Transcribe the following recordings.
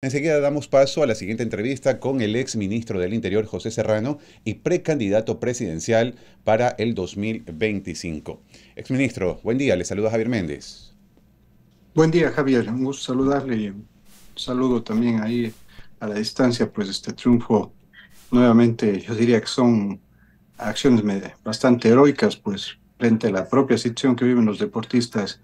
Enseguida damos paso a la siguiente entrevista con el ex ministro del Interior José Serrano y precandidato presidencial para el 2025. Ex ministro, buen día, le saluda Javier Méndez. Buen día, Javier, un gusto saludarle y saludo también ahí a la distancia, pues este triunfo, nuevamente yo diría que son acciones bastante heroicas, pues frente a la propia situación que viven los deportistas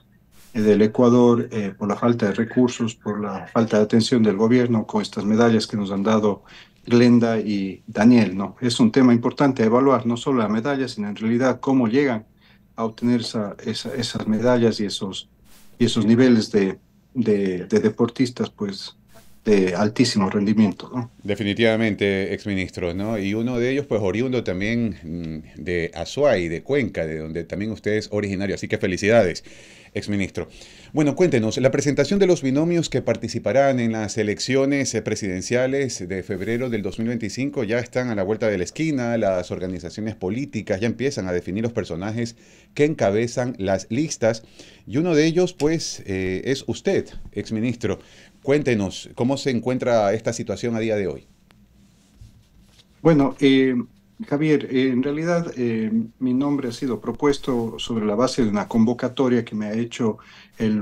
del Ecuador eh, por la falta de recursos, por la falta de atención del gobierno con estas medallas que nos han dado Glenda y Daniel. ¿no? Es un tema importante evaluar, no solo las medallas, sino en realidad cómo llegan a obtener esa, esas medallas y esos, y esos niveles de, deportistas pues, de altísimo rendimiento. ¿no? Definitivamente, exministro, ¿no? Y uno de ellos, pues oriundo también mm, de Azuay, de Cuenca, de donde también usted es originario, así que felicidades exministro. Bueno, cuéntenos, la presentación de los binomios que participarán en las elecciones eh, presidenciales de febrero del 2025 ya están a la vuelta de la esquina, las organizaciones políticas ya empiezan a definir los personajes que encabezan las listas y uno de ellos pues eh, es usted, exministro. Cuéntenos, ¿cómo se encuentra esta situación a día de hoy? Bueno, eh, Javier, eh, en realidad eh, mi nombre ha sido propuesto sobre la base de una convocatoria que me ha hecho el,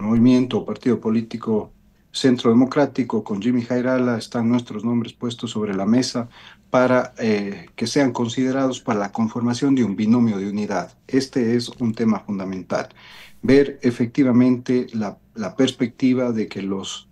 movimiento o partido político Centro Democrático con Jimmy Jairala. Están nuestros nombres puestos sobre la mesa para eh, que sean considerados para la conformación de un binomio de unidad. Este es un tema fundamental. Ver efectivamente la, perspectiva de que los,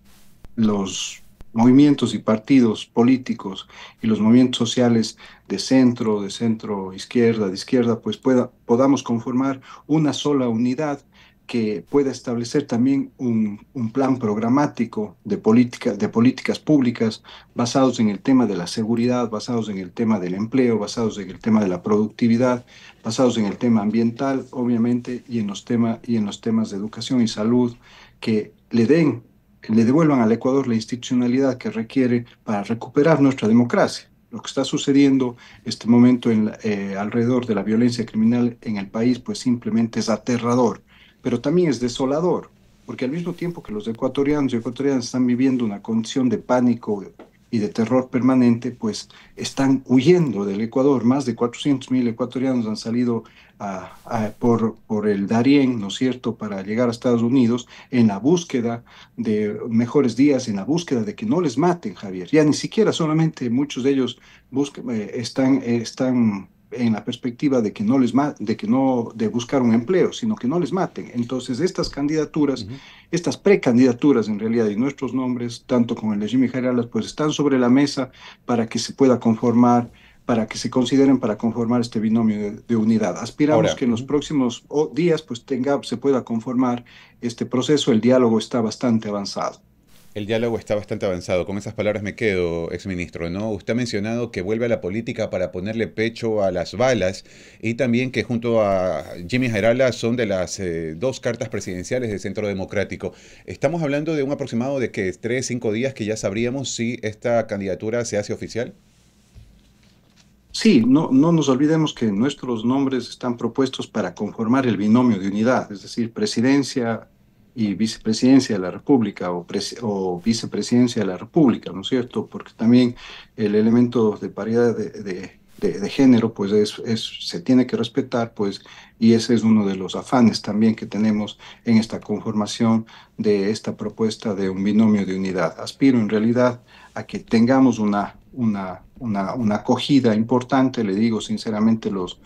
los movimientos y partidos políticos y los movimientos sociales de centro, de centro izquierda, de izquierda, pues pueda, podamos conformar una sola unidad que pueda establecer también un, plan programático de, política, de políticas públicas basados en el tema de la seguridad, basados en el tema del empleo, basados en el tema de la productividad, basados en el tema ambiental, obviamente, y en los, y en los temas de educación y salud, que le den le devuelvan al Ecuador la institucionalidad que requiere para recuperar nuestra democracia. Lo que está sucediendo este momento eh, alrededor de la violencia criminal en el país, pues simplemente es aterrador, pero también es desolador, porque al mismo tiempo que los ecuatorianos y ecuatorianas están viviendo una condición de pánico y de terror permanente, pues están huyendo del Ecuador. Más de 400.000 ecuatorianos han salido por, por el Darién, ¿no es cierto?, para llegar a Estados Unidos en la búsqueda de mejores días, en la búsqueda de que no les maten, Javier. Ya ni siquiera solamente muchos de ellos buscan, eh, están... Eh, están en la perspectiva de que no les de que no de buscar un empleo, sino que no les maten. Entonces, estas candidaturas, estas precandidaturas en realidad y nuestros nombres, tanto con el Jimmy Jarelas, pues están sobre la mesa para que se pueda conformar para que se consideren para conformar este binomio de, unidad. Aspiramos que en los próximos días pues tenga se pueda conformar este proceso, el diálogo está bastante avanzado. El diálogo está bastante avanzado. Con esas palabras me quedo, exministro. ¿no? Usted ha mencionado que vuelve a la política para ponerle pecho a las balas y también que junto a Jimmy Jairala son de las eh, dos cartas presidenciales del Centro Democrático. Estamos hablando de un aproximado de que tres, cinco días que ya sabríamos si esta candidatura se hace oficial. Sí, no, no nos olvidemos que nuestros nombres están propuestos para conformar el binomio de unidad, es decir, presidencia, y vicepresidencia de la República o, vicepresidencia de la República, ¿no es cierto? Porque también el elemento de paridad de, género, pues se tiene que respetar, pues, y ese es uno de los afanes también que tenemos en esta conformación de esta propuesta de un binomio de unidad. Aspiro en realidad a que tengamos una, una, una, acogida importante, le digo sinceramente, los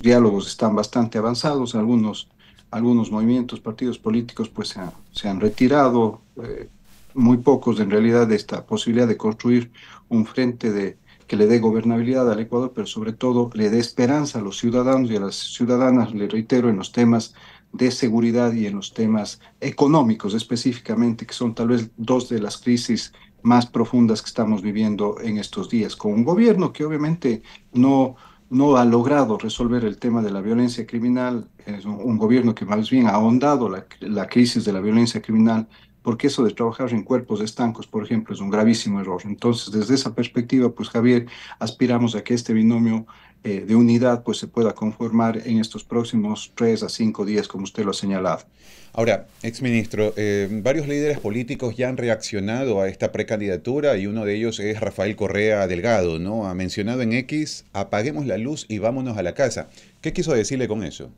diálogos están bastante avanzados, algunos algunos movimientos, partidos políticos, pues se, han retirado, eh, muy pocos en realidad, de esta posibilidad de construir un frente de, que le dé gobernabilidad al Ecuador, pero sobre todo le dé esperanza a los ciudadanos y a las ciudadanas, le reitero, en los temas de seguridad y en los temas económicos específicamente, que son tal vez dos de las crisis más profundas que estamos viviendo en estos días, con un gobierno que obviamente no no ha logrado resolver el tema de la violencia criminal, es un, gobierno que más bien ha ahondado la, crisis de la violencia criminal, porque eso de trabajar en cuerpos estancos, por ejemplo, es un gravísimo error. Entonces, desde esa perspectiva, pues Javier, aspiramos a que este binomio eh, de unidad pues se pueda conformar en estos próximos tres a cinco días, como usted lo ha señalado. Ahora, exministro, ministro, eh, varios líderes políticos ya han reaccionado a esta precandidatura y uno de ellos es Rafael Correa Delgado, ¿no? Ha mencionado en X, apaguemos la luz y vámonos a la casa. ¿Qué quiso decirle con eso?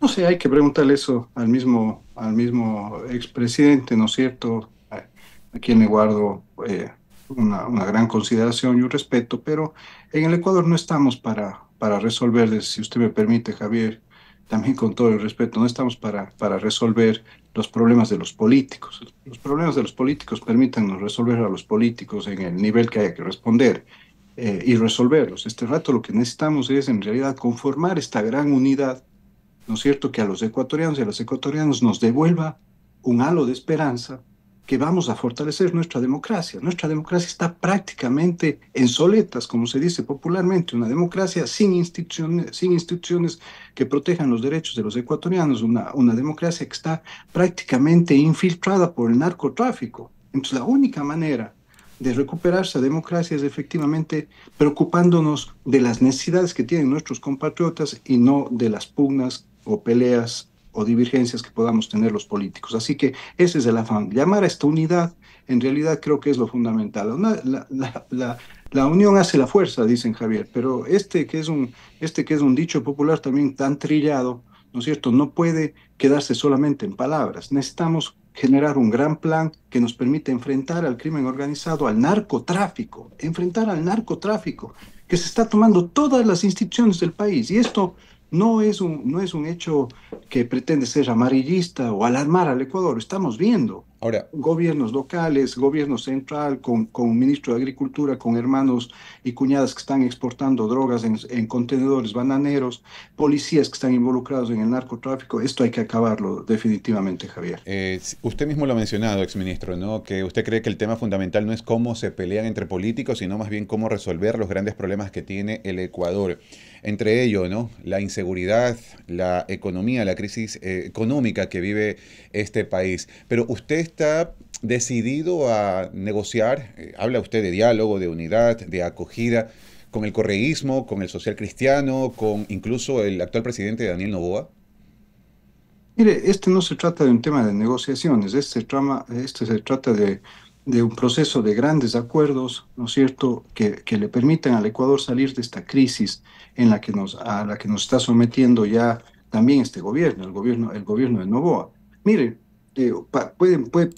No sé, hay que preguntarle eso al mismo, al mismo expresidente, ¿no es cierto? A quien guardo eh, una, gran consideración y un respeto, pero en el Ecuador no estamos para, para resolverles, si usted me permite, Javier, también con todo el respeto, no estamos para, para resolver los problemas de los políticos. Los problemas de los políticos permítannos resolver a los políticos en el nivel que haya que responder eh, y resolverlos. Este rato lo que necesitamos es en realidad conformar esta gran unidad, ¿no es cierto?, que a los ecuatorianos y a los ecuatorianos nos devuelva un halo de esperanza que vamos a fortalecer nuestra democracia. Nuestra democracia está prácticamente en soletas, como se dice popularmente, una democracia sin instituciones, sin instituciones que protejan los derechos de los ecuatorianos, una, una democracia que está prácticamente infiltrada por el narcotráfico. Entonces, la única manera de recuperar esa democracia es efectivamente preocupándonos de las necesidades que tienen nuestros compatriotas y no de las pugnas o peleas o divergencias que podamos tener los políticos. Así que ese es el afán, llamar a esta unidad, en realidad creo que es lo fundamental. La, unión hace la fuerza, dicen Javier, pero este que, es un, este que es un dicho popular también tan trillado, ¿no es cierto? No puede quedarse solamente en palabras. Necesitamos generar un gran plan que nos permita enfrentar al crimen organizado, al narcotráfico, enfrentar al narcotráfico que se está tomando todas las instituciones del país. Y esto no es, un, no es un hecho que pretende ser amarillista o alarmar al Ecuador. Estamos viendo Ahora, gobiernos locales, gobierno central, con, un ministro de Agricultura, con hermanos y cuñadas que están exportando drogas en, contenedores bananeros, policías que están involucrados en el narcotráfico. Esto hay que acabarlo definitivamente, Javier. Eh, usted mismo lo ha mencionado, exministro, ¿no? que usted cree que el tema fundamental no es cómo se pelean entre políticos, sino más bien cómo resolver los grandes problemas que tiene el Ecuador. Entre ellos, ¿no? la inseguridad, la economía, la crisis eh, económica que vive este país. Pero usted está decidido a negociar, eh, habla usted de diálogo, de unidad, de acogida, con el correísmo, con el social cristiano, con incluso el actual presidente Daniel Novoa? Mire, este no se trata de un tema de negociaciones, este, este se trata de, un proceso de grandes acuerdos, ¿no es cierto?, que, le permitan al Ecuador salir de esta crisis en la que nos, a la que nos está sometiendo ya también este gobierno, el gobierno, el gobierno de Novoa. Mire,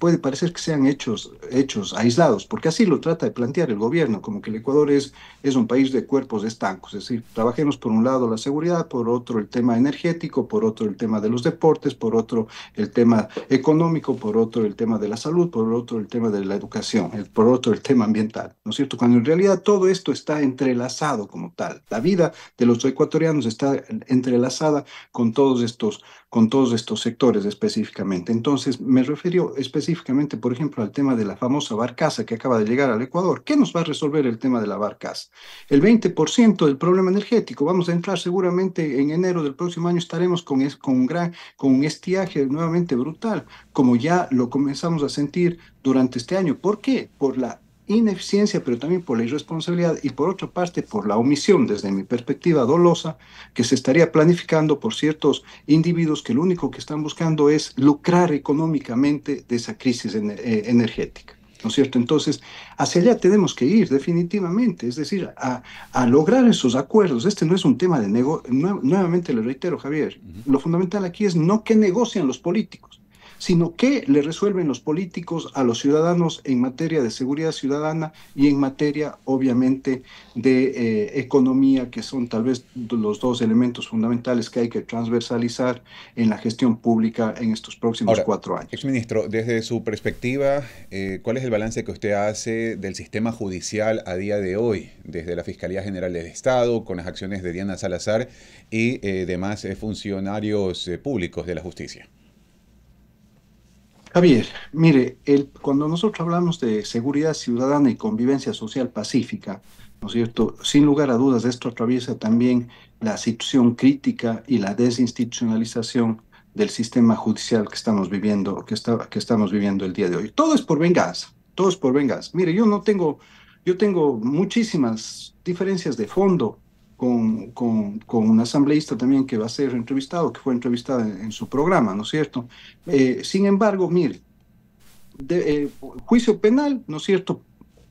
puede, parecer que sean hechos, hechos aislados, porque así lo trata de plantear el gobierno, como que el Ecuador es, es un país de cuerpos estancos, es decir, trabajemos por un lado la seguridad, por otro el tema energético, por otro el tema de los deportes, por otro el tema económico, por otro el tema de la salud, por otro el tema de la educación, por otro el tema ambiental, ¿no es cierto? Cuando en realidad todo esto está entrelazado como tal, la vida de los ecuatorianos está entrelazada con todos estos, con todos estos sectores específicamente. Entonces, me refiero específicamente, por ejemplo, al tema de la famosa barcaza que acaba de llegar al Ecuador. ¿Qué nos va a resolver el tema de la barcaza? El 20% del problema energético. Vamos a entrar seguramente en enero del próximo año, estaremos con, con, un gran, con un estiaje nuevamente brutal, como ya lo comenzamos a sentir durante este año. ¿Por qué? Por la ineficiencia, pero también por la irresponsabilidad y por otra parte por la omisión, desde mi perspectiva dolosa, que se estaría planificando por ciertos individuos que lo único que están buscando es lucrar económicamente de esa crisis eh, energética. ¿No es cierto? Entonces, hacia allá tenemos que ir definitivamente, es decir, a, lograr esos acuerdos. Este no es un tema de negocio, nuevamente le reitero, Javier, lo fundamental aquí es no que negocian los políticos, sino qué le resuelven los políticos a los ciudadanos en materia de seguridad ciudadana y en materia, obviamente, de eh, economía, que son tal vez los dos elementos fundamentales que hay que transversalizar en la gestión pública en estos próximos cuatro años. Exministro, desde su perspectiva, eh, ¿cuál es el balance que usted hace del sistema judicial a día de hoy, desde la Fiscalía General del Estado, con las acciones de Diana Salazar y eh, demás funcionarios públicos de la justicia? Javier, mire, el, cuando nosotros hablamos de seguridad ciudadana y convivencia social pacífica, ¿no es cierto? Sin lugar a dudas, esto atraviesa también la situación crítica y la desinstitucionalización del sistema judicial que estamos viviendo, que, está, que estamos viviendo el día de hoy. Todo es por Vengas, todo es por Vengas. Mire, yo no tengo, yo tengo muchísimas diferencias de fondo con, con, un asambleísta también que va a ser entrevistado, que fue entrevistada en, su programa, ¿no es cierto? Eh, sin embargo, mire, de, eh, juicio penal, ¿no es cierto?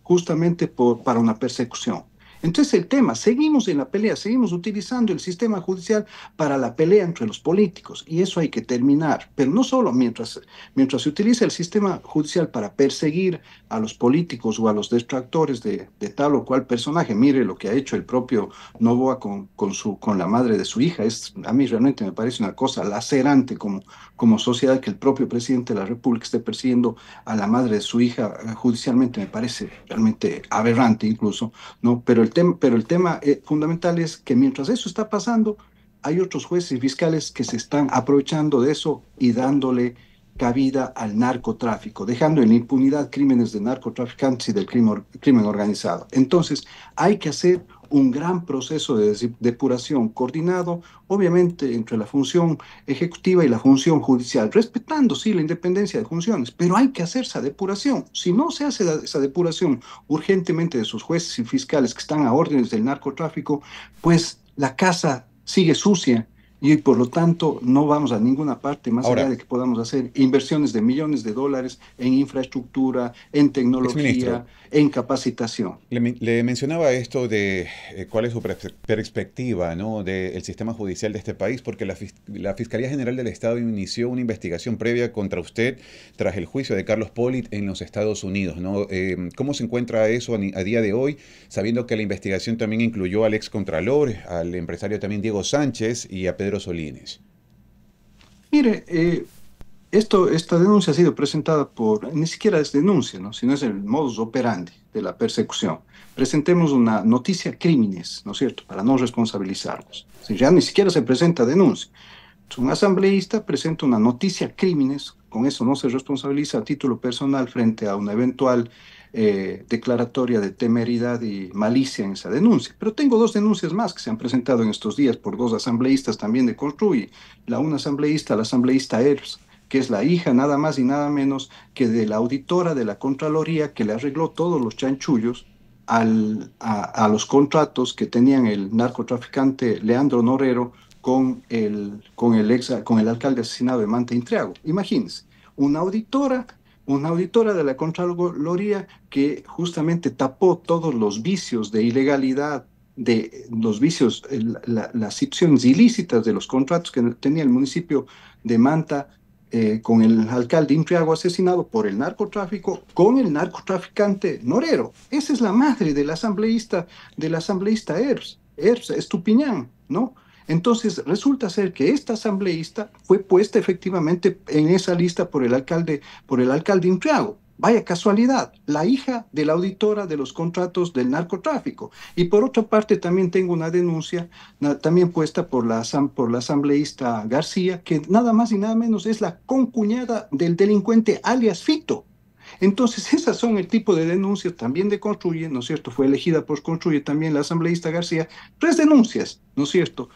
Justamente por, para una persecución. Entonces el tema, seguimos en la pelea, seguimos utilizando el sistema judicial para la pelea entre los políticos y eso hay que terminar, pero no solo mientras, mientras se utiliza el sistema judicial para perseguir a los políticos o a los detractores de, tal o cual personaje. Mire lo que ha hecho el propio Novoa con, con, su, con la madre de su hija. a mí realmente me parece una cosa lacerante como, como sociedad que el propio presidente de la República esté persiguiendo a la madre de su hija judicialmente. Me parece realmente aberrante incluso, ¿no? Pero el pero el tema eh, fundamental es que mientras eso está pasando, hay otros jueces y fiscales que se están aprovechando de eso y dándole cabida al narcotráfico, dejando en impunidad crímenes de narcotraficantes y del crimen, organizado. Entonces, hay que hacer un gran proceso de depuración coordinado, obviamente, entre la función ejecutiva y la función judicial, respetando, sí, la independencia de funciones, pero hay que hacer esa depuración. Si no se hace esa depuración urgentemente de sus jueces y fiscales que están a órdenes del narcotráfico, pues la casa sigue sucia y por lo tanto no vamos a ninguna parte más allá de que podamos hacer inversiones de millones de dólares en infraestructura, en tecnología, en capacitación. Le, mencionaba esto de eh, cuál es su perspectiva ¿no? del sistema judicial de este país, porque la, Fiscalía General del Estado inició una investigación previa contra usted tras el juicio de Carlos Polit en los Estados Unidos. ¿no? Em, ¿Cómo se encuentra eso a, día de hoy, sabiendo que la investigación también incluyó al ex contralor al empresario también Diego Sánchez y a Pedro Solines. Mire, eh, esto, esta denuncia ha sido presentada por, ni siquiera es denuncia, ¿no? sino es el modus operandi de la persecución. Presentemos una noticia crímenes, ¿no es cierto?, para no responsabilizarlos. Si ya ni siquiera se presenta denuncia. Un asambleísta presenta una noticia crímenes, con eso no se responsabiliza a título personal frente a una eventual eh, declaratoria de temeridad y malicia en esa denuncia. Pero tengo dos denuncias más que se han presentado en estos días por dos asambleístas también de Construy, La una asambleísta, la asambleísta Herbs, que es la hija nada más y nada menos que de la auditora de la Contraloría que le arregló todos los chanchullos a, los contratos que tenían el narcotraficante Leandro Norero con el, con el, exa con el alcalde asesinado de Manta Intriago. Imagínense, una auditora una auditora de la Contraloría que justamente tapó todos los vicios de ilegalidad, de los vicios, las situaciones ilícitas de los contratos que tenía el municipio de Manta eh, con el alcalde Intriago asesinado por el narcotráfico, con el narcotraficante Norero. Esa es la madre del asambleísta, del asambleísta ERS, ERS Estupiñán, ¿no? Entonces, resulta ser que esta asambleísta fue puesta efectivamente en esa lista por el alcalde, por el alcalde Intriago. Vaya casualidad, la hija de la auditora de los contratos del narcotráfico. Y por otra parte, también tengo una denuncia, también puesta por la, por la asambleísta García, que nada más y nada menos es la concuñada del delincuente alias Fito. Entonces, esas son el tipo de denuncias también de Construye, ¿no es cierto? Fue elegida por Construye también la asambleísta García. Tres denuncias, ¿no es cierto?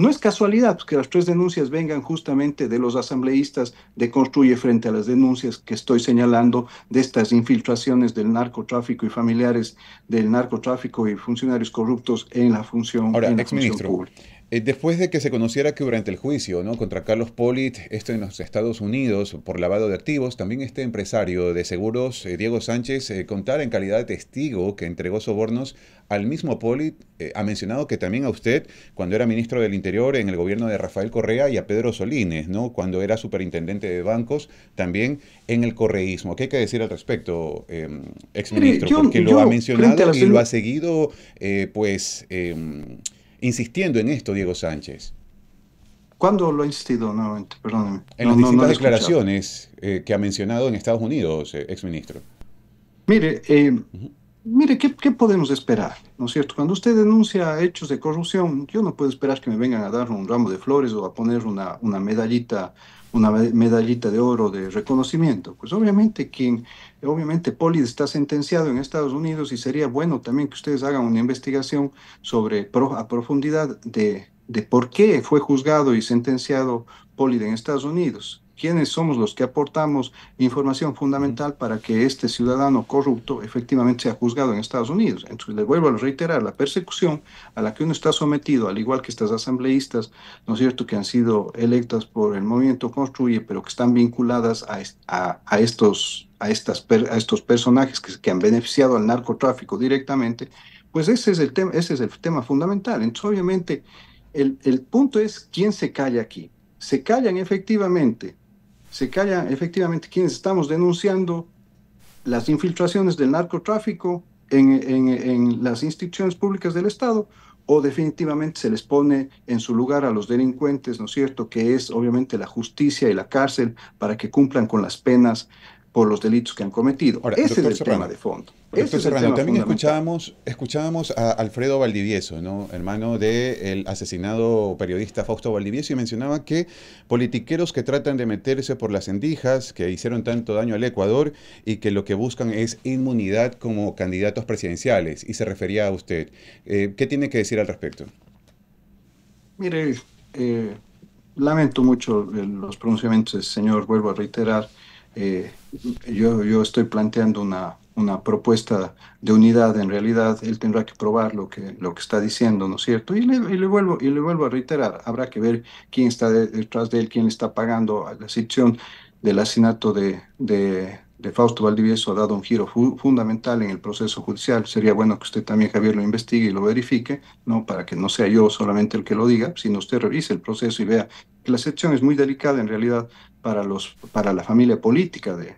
No es casualidad pues, que las tres denuncias vengan justamente de los asambleístas de Construye frente a las denuncias que estoy señalando de estas infiltraciones del narcotráfico y familiares del narcotráfico y funcionarios corruptos en la función, Ahora, en la eh, después de que se conociera que durante el juicio ¿no? contra Carlos Polit, esto en los Estados Unidos, por lavado de activos, también este empresario de seguros, eh, Diego Sánchez, eh, contara en calidad de testigo que entregó sobornos al mismo Polit, ha mencionado que también a usted, cuando era ministro del Interior en el gobierno de Rafael Correa, y a Pedro Solines, ¿no? cuando era superintendente de bancos, también en el correísmo. ¿Qué hay que decir al respecto, em, exministro? Porque lo ha mencionado y lo ha seguido, pues em, insistiendo en esto Diego Sánchez. ¿Cuándo lo ha insistido nuevamente? En las distintas declaraciones eh, que ha mencionado en Estados Unidos, ex eh, exministro. Mire, eh, mire ¿qué, podemos esperar? ¿No es cierto? Cuando usted denuncia hechos de corrupción, yo no puedo esperar que me vengan a dar un ramo de flores o a poner una, una medallita una medallita de oro de reconocimiento. Pues obviamente quien, obviamente Poli está sentenciado en Estados Unidos y sería bueno también que ustedes hagan una investigación sobre a profundidad de, de por qué fue juzgado y sentenciado Poli en Estados Unidos quiénes somos los que aportamos información fundamental para que este ciudadano corrupto efectivamente sea juzgado en Estados Unidos. Entonces, le vuelvo a reiterar, la persecución a la que uno está sometido, al igual que estas asambleístas, ¿no es cierto?, que han sido electas por el movimiento Construye, pero que están vinculadas a, a, estos, a, estas, a estos personajes que, que han beneficiado al narcotráfico directamente, pues ese es el tema, ese es el tema fundamental. Entonces, obviamente, el, el punto es quién se calla aquí. Se callan efectivamente se calla efectivamente quienes estamos denunciando las infiltraciones del narcotráfico en, en, las instituciones públicas del Estado o definitivamente se les pone en su lugar a los delincuentes, ¿no es cierto?, que es obviamente la justicia y la cárcel para que cumplan con las penas por los delitos que han cometido. Ese es el tema de fondo. también escuchábamos, escuchábamos a Alfredo Valdivieso, hermano del asesinado periodista Fausto Valdivieso, y mencionaba que politiqueros que tratan de meterse por las endijas, que hicieron tanto daño al Ecuador y que lo que buscan es inmunidad como candidatos presidenciales, y se refería a usted. Eh, ¿Qué tiene que decir al respecto? Mire, eh, lamento mucho los pronunciamientos del señor, vuelvo a reiterar eh, yo, yo, estoy planteando una, una, propuesta de unidad, en realidad él tendrá que probar lo que, lo que está diciendo, ¿no es cierto? Y le, vuelvo, y le vuelvo a reiterar, habrá que ver quién está detrás de él, quién le está pagando a la sección del asesinato de, de Fausto Valdivieso ha dado un giro fundamental en el proceso judicial. Sería bueno que usted también, Javier, lo investigue y lo verifique, no para que no sea yo solamente el que lo diga, sino usted revise el proceso y vea que la sección es muy delicada en realidad para, los, para la familia política de,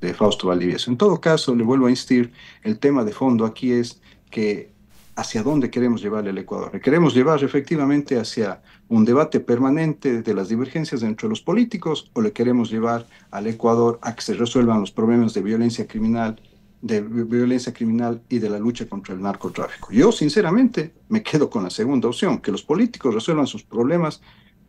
de Fausto Valdivieso. En todo caso, le vuelvo a insistir, el tema de fondo aquí es que hacia dónde queremos llevarle el Ecuador. queremos llevar efectivamente hacia un debate permanente de las divergencias entre los políticos o le queremos llevar al Ecuador a que se resuelvan los problemas de violencia criminal, de violencia criminal y de la lucha contra el narcotráfico. Yo sinceramente me quedo con la segunda opción, que los políticos resuelvan sus problemas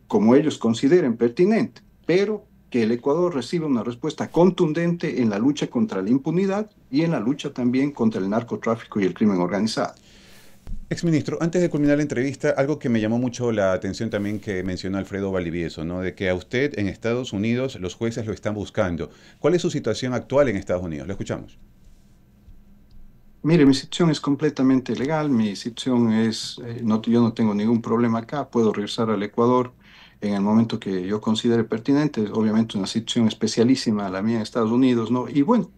como ellos consideren pertinente, pero que el Ecuador reciba una respuesta contundente en la lucha contra la impunidad y en la lucha también contra el narcotráfico y el crimen organizado. Exministro, antes de culminar la entrevista, algo que me llamó mucho la atención también que mencionó Alfredo Valivieso, ¿no? De que a usted en Estados Unidos los jueces lo están buscando. ¿Cuál es su situación actual en Estados Unidos? Lo escuchamos. Mire, mi situación es completamente legal, mi situación es, eh, yo no tengo ningún problema acá, puedo regresar al Ecuador en el momento que yo considere pertinente, obviamente una situación especialísima la mía en Estados Unidos, ¿no? Y bueno,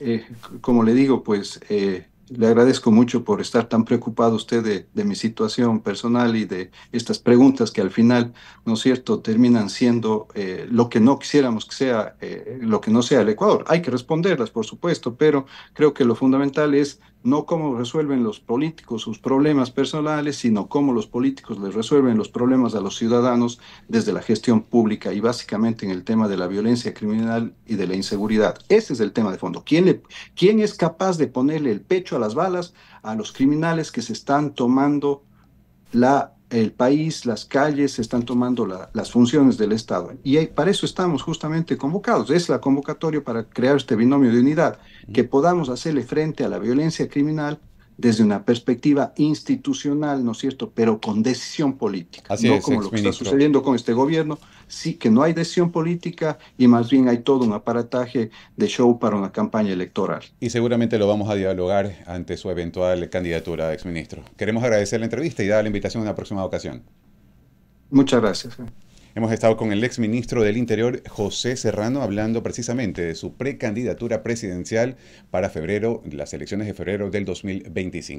eh, como le digo, pues eh, le agradezco mucho por estar tan preocupado usted de, mi situación personal y de estas preguntas que al final, ¿no es cierto?, terminan siendo eh, lo que no quisiéramos que sea, eh, lo que no sea el Ecuador. Hay que responderlas, por supuesto, pero creo que lo fundamental es no cómo resuelven los políticos sus problemas personales, sino cómo los políticos les resuelven los problemas a los ciudadanos desde la gestión pública y básicamente en el tema de la violencia criminal y de la inseguridad. Ese es el tema de fondo. ¿Quién, quién es capaz de ponerle el pecho a las balas a los criminales que se están tomando la el país, las calles están tomando las funciones del Estado. Y para eso estamos justamente convocados. Es la convocatoria para crear este binomio de unidad, que podamos hacerle frente a la violencia criminal desde una perspectiva institucional, ¿no es cierto?, pero con decisión política, Así no como lo que está sucediendo con este gobierno, sí, que no hay decisión política y más bien hay todo un aparataje de show para una campaña electoral. Y seguramente lo vamos a dialogar ante su eventual candidatura a exministro. Queremos agradecer la entrevista y dar la invitación en una próxima ocasión. Muchas gracias. Hemos estado con el exministro del Interior, José Serrano, hablando precisamente de su precandidatura presidencial para febrero, las elecciones de febrero del 2025.